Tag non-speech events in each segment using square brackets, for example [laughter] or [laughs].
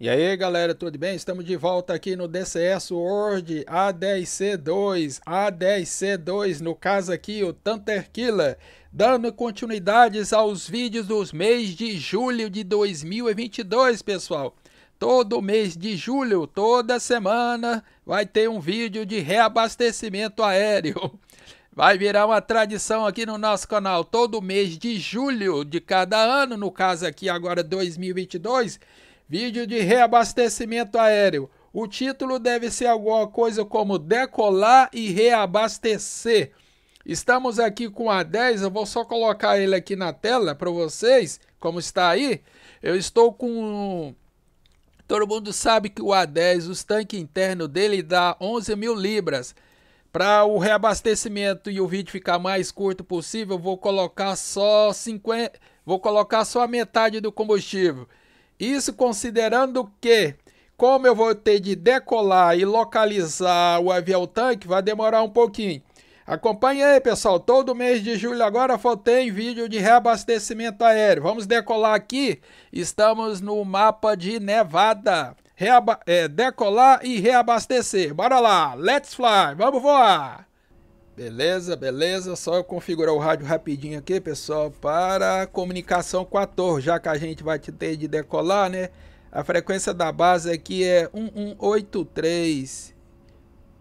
E aí galera, tudo bem? Estamos de volta aqui no DCS World A10C2, A10C2, no caso aqui o Tanter Killer, dando continuidades aos vídeos dos mês de julho de 2022, pessoal. Todo mês de julho, toda semana, vai ter um vídeo de reabastecimento aéreo. Vai virar uma tradição aqui no nosso canal. Todo mês de julho de cada ano, no caso aqui agora 2022, Vídeo de reabastecimento aéreo. O título deve ser alguma coisa como decolar e reabastecer. Estamos aqui com a 10, eu vou só colocar ele aqui na tela para vocês, como está aí. Eu estou com... Todo mundo sabe que o A10, os tanques internos dele dá 11 mil libras. Para o reabastecimento e o vídeo ficar mais curto possível, vou colocar só 50... Vou colocar só a metade do combustível. Isso considerando que, como eu vou ter de decolar e localizar o avião tanque, vai demorar um pouquinho. Acompanhe aí, pessoal. Todo mês de julho agora faltei vídeo de reabastecimento aéreo. Vamos decolar aqui. Estamos no mapa de Nevada. Reaba é, decolar e reabastecer. Bora lá. Let's fly. Vamos voar. Beleza, beleza. Só eu configurar o rádio rapidinho aqui, pessoal, para comunicação com a torre, já que a gente vai ter de decolar, né? A frequência da base aqui é 1183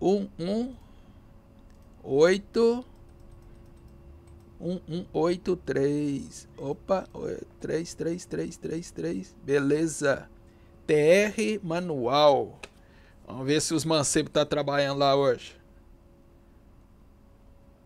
118 1183. Opa, 33333, é, beleza. TR manual. Vamos ver se os mancebos tá trabalhando lá hoje.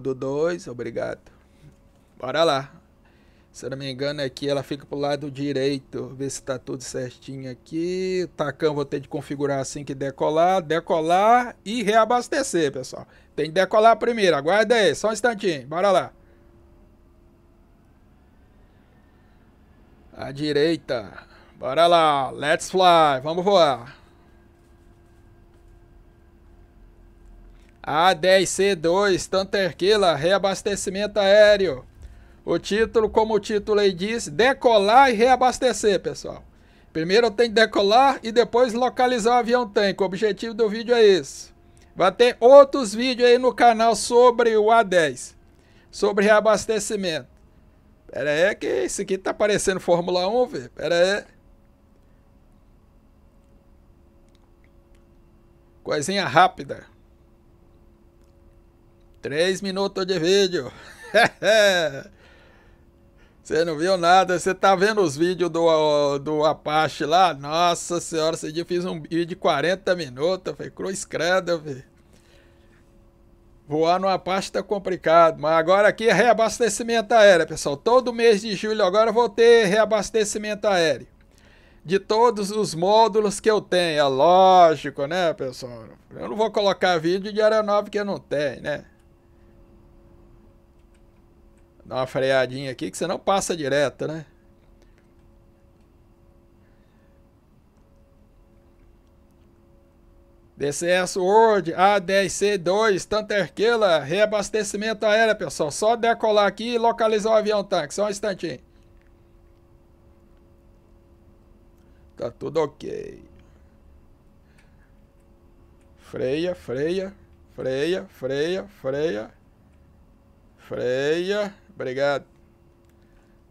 do 2, obrigado. Bora lá. Se eu não me engano, aqui ela fica pro lado direito. Ver se tá tudo certinho aqui. O tacão vou ter de configurar assim que decolar. Decolar e reabastecer, pessoal. Tem que decolar primeiro. Aguarda aí, só um instantinho. Bora lá. À direita. Bora lá. Let's fly. Vamos voar. A10C2 Tanterquila reabastecimento aéreo. O título, como o título aí diz, decolar e reabastecer, pessoal. Primeiro tem que decolar e depois localizar o avião tanque. O objetivo do vídeo é esse. Vai ter outros vídeos aí no canal sobre o A10, sobre reabastecimento. Pera aí que isso aqui tá parecendo Fórmula 1, velho. Pera aí. Coisinha rápida. Três minutos de vídeo. [laughs] Você não viu nada, você tá vendo os vídeos do, do Apache lá? Nossa senhora, esse dia eu fiz um vídeo de 40 minutos, foi cruz credo, filho. Voar no Apache tá complicado, mas agora aqui é reabastecimento aéreo, pessoal. Todo mês de julho agora eu vou ter reabastecimento aéreo. De todos os módulos que eu tenho, é lógico, né, pessoal? Eu não vou colocar vídeo de aeronave que eu não tenho, né? Dá uma freadinha aqui que você não passa direto, né? DCS World A10C2 Tanterquila, reabastecimento aéreo, pessoal. Só decolar aqui e localizar o avião tanque. Só um instantinho. Tá tudo ok. Freia, freia, freia, freia, freia, freia. Obrigado.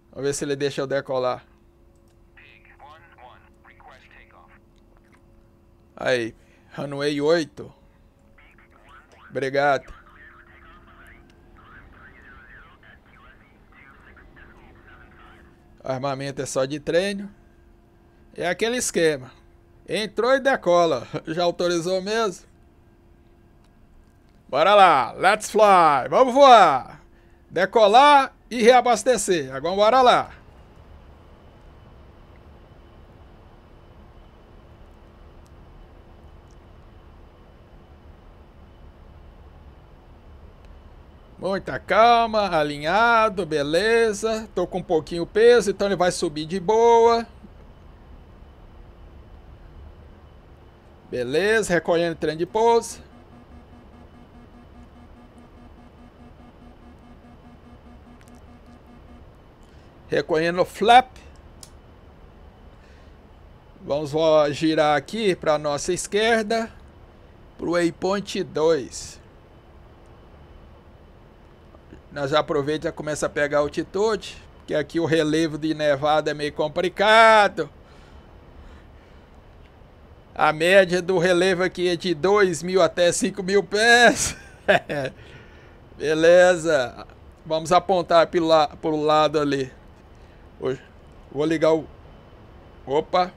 Vamos ver se ele deixa eu decolar. Aí, runway 8. Obrigado. armamento é só de treino. É aquele esquema. Entrou e decola. [laughs] Já autorizou mesmo? Bora lá, let's fly, vamos voar! decolar e reabastecer. Agora bora lá. Muita calma, alinhado, beleza. Tô com um pouquinho peso, então ele vai subir de boa. Beleza, recolhendo trem de pouso. Recolhendo o flap. Vamos girar aqui para a nossa esquerda, para o waypoint 2. Nós já aproveita e começa a pegar altitude, porque aqui o relevo de nevada é meio complicado. A média do relevo aqui é de 2 mil até 5 mil pés. [laughs] Beleza. Vamos apontar pelo, la lado ali vou ligar o. Opa!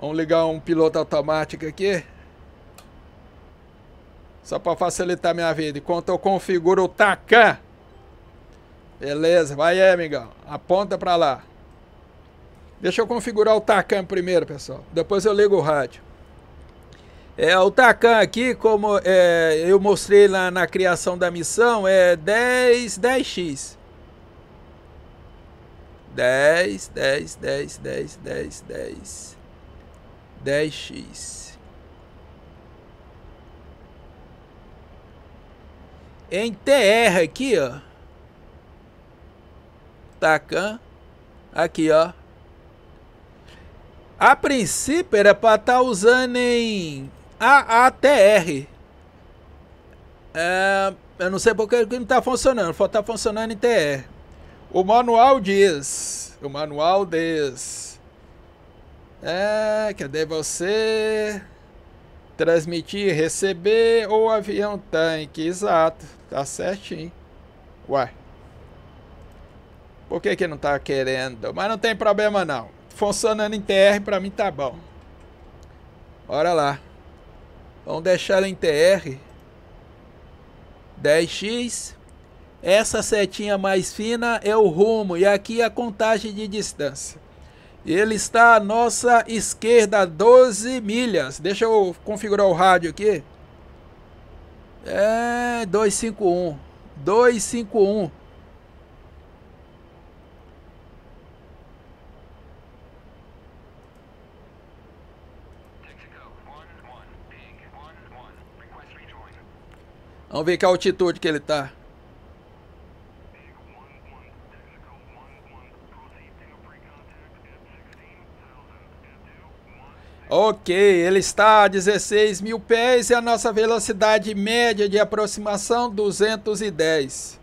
Vamos ligar um piloto automático aqui. Só para facilitar minha vida. Enquanto eu configuro o Tacan. Beleza, vai aí, amigão. Aponta para lá. Deixa eu configurar o Tacan primeiro, pessoal. Depois eu ligo o rádio. É, o Tacan aqui, como é, eu mostrei lá na criação da missão, é 10, 10x. 10, 10, 10, 10, 10, 10. 10x. Em TR aqui, ó. Tacan. Aqui, ó. A princípio era para estar tá usando em AATR. É, eu não sei porque não está funcionando. Só está funcionando em TR. O manual diz. O manual diz. É, cadê você? Transmitir, receber ou avião tanque. Exato. Tá certinho. Ué. Por que que não tá querendo? Mas não tem problema não. Funcionando em TR pra mim tá bom. Bora lá. Vamos deixar ela em TR. 10x. Essa setinha mais fina é o rumo e aqui a contagem de distância. Ele está à nossa esquerda, 12 milhas. Deixa eu configurar o rádio aqui. É 251. 251. Vamos ver que altitude que ele está. Ok, ele está a 16 mil pés e a nossa velocidade média de aproximação 210.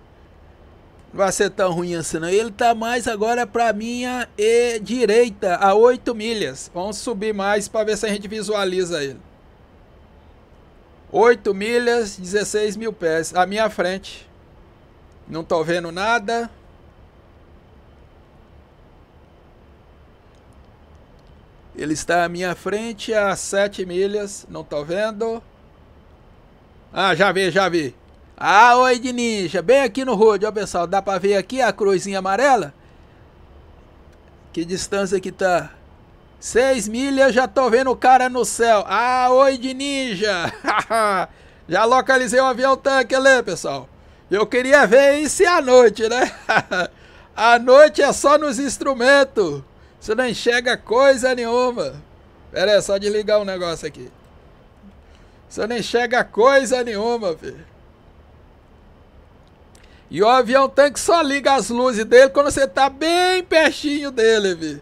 Não vai ser tão ruim assim não. Ele está mais agora para minha e direita, a 8 milhas. Vamos subir mais para ver se a gente visualiza ele. 8 milhas, 16 mil pés, à minha frente. Não estou vendo nada. Ele está à minha frente a 7 milhas. Não tô vendo. Ah, já vi, já vi. Ah, oi de ninja. Bem aqui no road, ó pessoal. Dá para ver aqui a cruzinha amarela? Que distância que tá? 6 milhas, já tô vendo o cara no céu. Ah, oi de ninja. [laughs] já localizei o avião tanque ali, pessoal. Eu queria ver isso à noite, né? à [laughs] noite é só nos instrumentos. Você não enxerga coisa nenhuma. Pera aí, só desligar um negócio aqui. Você não enxerga coisa nenhuma, filho. E o avião tanque só liga as luzes dele quando você tá bem pertinho dele, filho.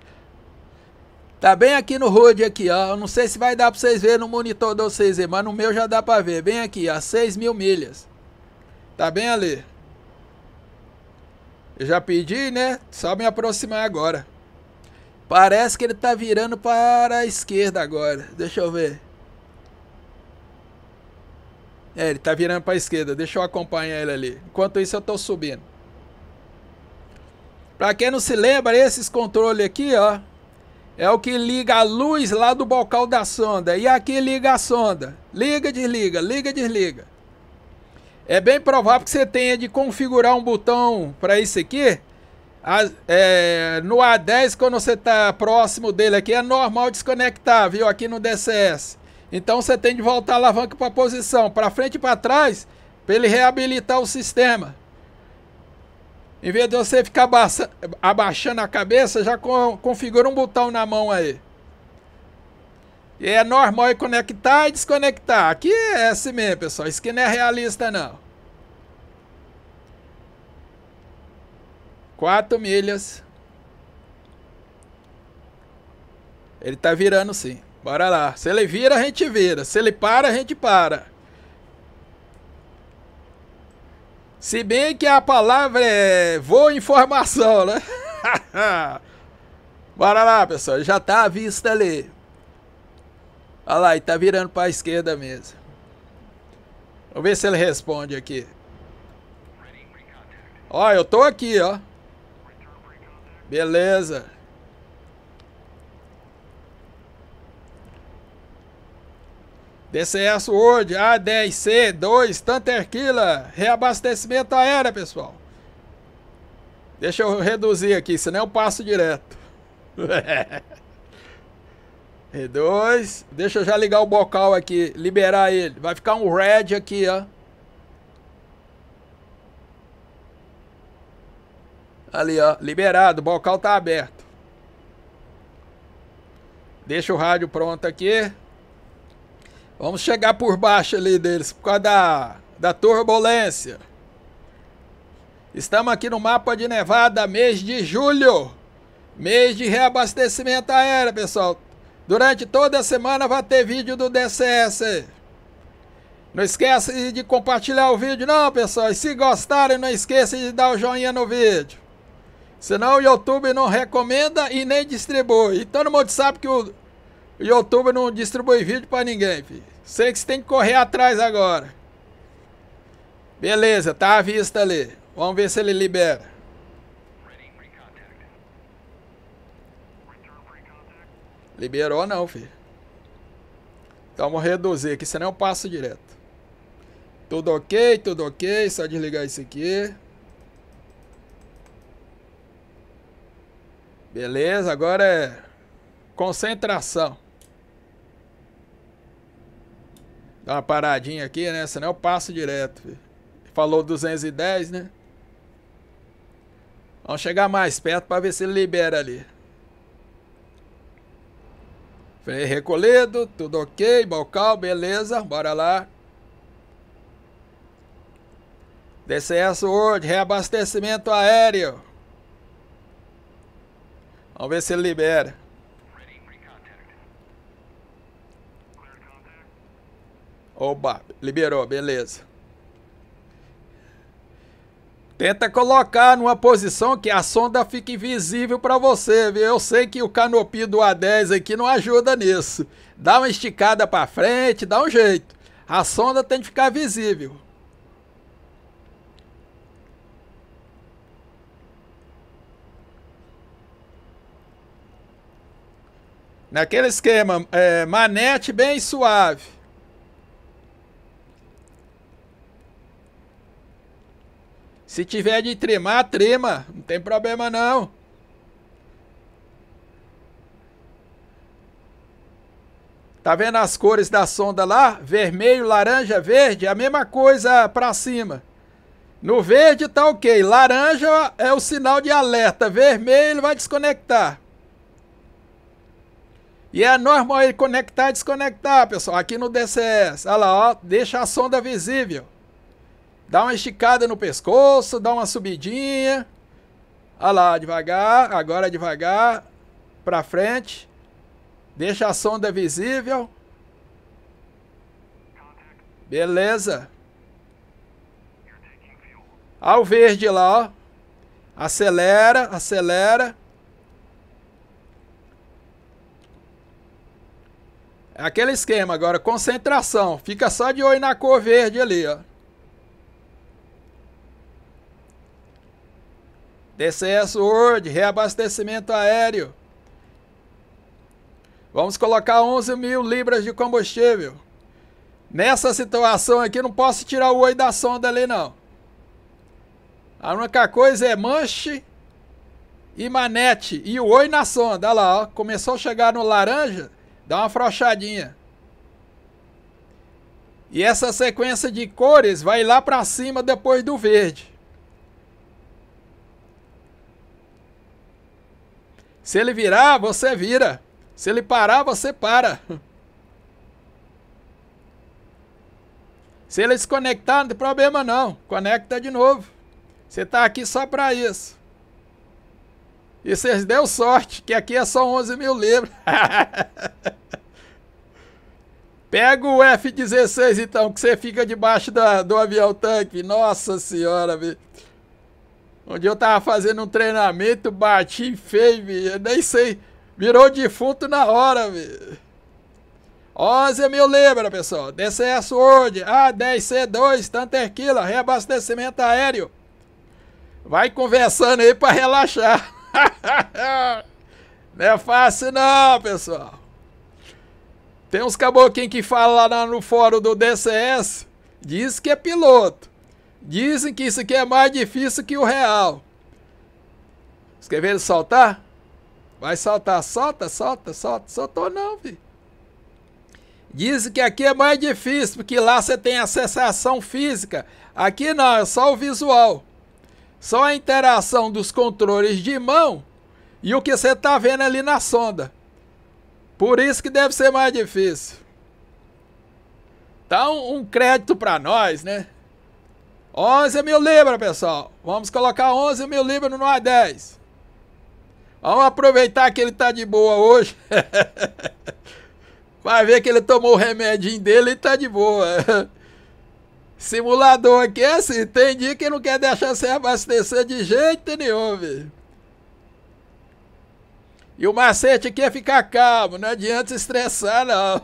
Tá bem aqui no road aqui, ó. não sei se vai dar pra vocês verem no monitor de vocês aí, mas no meu já dá pra ver. Bem aqui, ó. 6 mil milhas. Tá bem ali. Eu já pedi, né? Só me aproximar agora. Parece que ele tá virando para a esquerda agora. Deixa eu ver. É, ele tá virando para a esquerda. Deixa eu acompanhar ele ali. Enquanto isso, eu tô subindo. Para quem não se lembra, esses controles aqui, ó. É o que liga a luz lá do bocal da sonda. E aqui liga a sonda. Liga, desliga, liga, desliga. É bem provável que você tenha de configurar um botão para isso aqui a, é, no A10, quando você está próximo dele aqui, é normal desconectar, viu? Aqui no DCS. Então você tem de voltar a alavanca para posição, para frente e para trás, para ele reabilitar o sistema. Em vez de você ficar abaixando a cabeça, já co configura um botão na mão aí. E é normal é conectar e desconectar. Aqui é assim mesmo, pessoal. Isso aqui não é realista, não. 4 milhas. Ele tá virando sim. Bora lá. Se ele vira, a gente vira. Se ele para, a gente para. Se bem que a palavra é voa informação, né? [laughs] Bora lá, pessoal. Já tá à vista ali. Olha lá, e tá virando pra esquerda mesmo. Vamos ver se ele responde aqui. Ó, eu tô aqui, ó. Beleza. DCS World A10C 2 Tanter Killer. Reabastecimento aéreo, pessoal. Deixa eu reduzir aqui, senão eu passo direto. R2. [laughs] Deixa eu já ligar o bocal aqui, liberar ele. Vai ficar um red aqui, ó. Ali, ó. Liberado. O balcão tá aberto. Deixa o rádio pronto aqui. Vamos chegar por baixo ali deles, por causa da, da turbulência. Estamos aqui no mapa de nevada, mês de julho. Mês de reabastecimento aéreo, pessoal. Durante toda a semana vai ter vídeo do DCS. Não esquece de compartilhar o vídeo não, pessoal. E se gostarem, não esqueça de dar o joinha no vídeo. Senão o YouTube não recomenda e nem distribui. E então todo mundo sabe que o YouTube não distribui vídeo para ninguém, filho. Sei que você tem que correr atrás agora. Beleza, tá à vista ali. Vamos ver se ele libera. Liberou não, filho. Então vamos reduzir aqui, senão eu passo direto. Tudo ok, tudo ok. Só desligar isso aqui. Beleza, agora é concentração. Dá uma paradinha aqui, né? Senão eu passo direto. Filho. Falou 210, né? Vamos chegar mais perto para ver se ele libera ali. Freio recolhido, tudo ok, bocal, beleza, bora lá. DCS World, reabastecimento aéreo. Vamos ver se ele libera. Oba, liberou, beleza. Tenta colocar numa posição que a sonda fique visível para você, viu? Eu sei que o canopi do A10 aqui não ajuda nisso. Dá uma esticada para frente, dá um jeito. A sonda tem que ficar visível. Naquele esquema, é, manete bem suave. Se tiver de tremar, trema. Não tem problema não. Tá vendo as cores da sonda lá? Vermelho, laranja, verde, a mesma coisa para cima. No verde tá ok, laranja é o sinal de alerta, vermelho vai desconectar. E é normal ele conectar e desconectar, pessoal, aqui no DCS. Olha lá, ó, deixa a sonda visível. Dá uma esticada no pescoço, dá uma subidinha. Olha lá, devagar, agora devagar, para frente. Deixa a sonda visível. Beleza. Ao verde lá, ó. Acelera, acelera. Aquele esquema agora, concentração. Fica só de olho na cor verde ali, ó. DCS Word, reabastecimento aéreo. Vamos colocar 11 mil libras de combustível. Nessa situação aqui, não posso tirar o oi da sonda ali, não. A única coisa é manche e manete. E o oi na sonda. Olha lá, ó, começou a chegar no laranja. Dá uma afrouxadinha. E essa sequência de cores vai lá para cima depois do verde. Se ele virar, você vira. Se ele parar, você para. Se ele desconectar, não tem problema não. Conecta de novo. Você está aqui só para isso. E vocês deu sorte, que aqui é só 11 mil libras. [laughs] Pega o F-16 então, que você fica debaixo da, do avião tanque. Nossa senhora, bicho. Onde eu tava fazendo um treinamento, bati feio, bicho. Eu nem sei. Virou defunto na hora, bicho. 11 mil libras, pessoal. DCS World, A10C2, Tanter Killer, reabastecimento aéreo. Vai conversando aí para relaxar. [laughs] não é fácil não, pessoal. Tem uns caboclinhos que falam lá no fórum do DCS, diz que é piloto. Dizem que isso aqui é mais difícil que o real. Você quer ver ele soltar? Vai soltar, solta, solta, solta, soltou não, vi? Dizem que aqui é mais difícil, porque lá você tem a sensação física. Aqui não, é só o visual. Só a interação dos controles de mão e o que você está vendo ali na sonda. Por isso que deve ser mais difícil. Então, um crédito para nós, né? 11 mil libras, pessoal. Vamos colocar 11 mil libras no a 10. Vamos aproveitar que ele tá de boa hoje. [laughs] Vai ver que ele tomou o remedinho dele e tá de boa. [laughs] Simulador aqui é assim, tem dia que não quer deixar você abastecer de jeito nenhum, viu? E o macete aqui é ficar calmo, não adianta se estressar, não.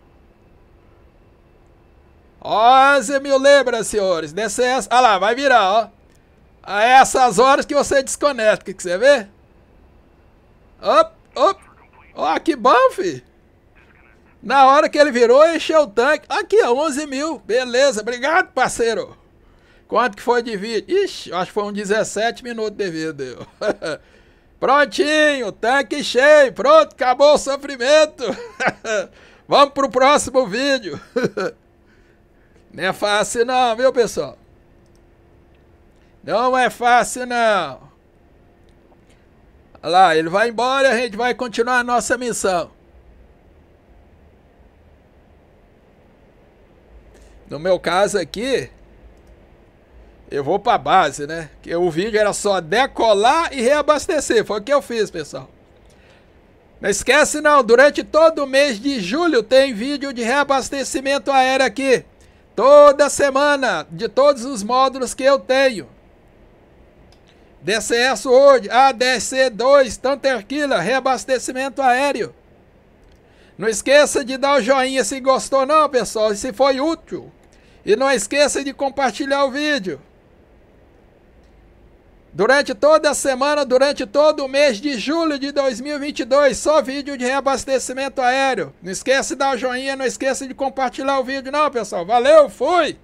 [laughs] Ó, você me lembra, senhores, dessa é essa... Ah lá, vai virar, ó. A essas horas que você desconecta, que você vê? Op, op. Ó, que bom, filho. Na hora que ele virou, encheu o tanque. Aqui, ó, 11 mil. Beleza, obrigado, parceiro. Quanto que foi de vídeo? Ixi, acho que foi um 17 minutos de vídeo. [laughs] Prontinho, tanque cheio. Pronto, acabou o sofrimento. [laughs] Vamos pro próximo vídeo. [laughs] não é fácil não, viu, pessoal? Não é fácil não. Olha lá, ele vai embora e a gente vai continuar a nossa missão. No meu caso aqui, eu vou para a base, né? Porque o vídeo era só decolar e reabastecer. Foi o que eu fiz, pessoal. Não esquece não, durante todo o mês de julho tem vídeo de reabastecimento aéreo aqui. Toda semana, de todos os módulos que eu tenho. DCS World, ADC2, Tanter Killer, reabastecimento aéreo. Não esqueça de dar o joinha se gostou não, pessoal, e se foi útil. E não esqueça de compartilhar o vídeo. Durante toda a semana, durante todo o mês de julho de 2022, só vídeo de reabastecimento aéreo. Não esqueça de dar o joinha, não esqueça de compartilhar o vídeo não, pessoal. Valeu, fui!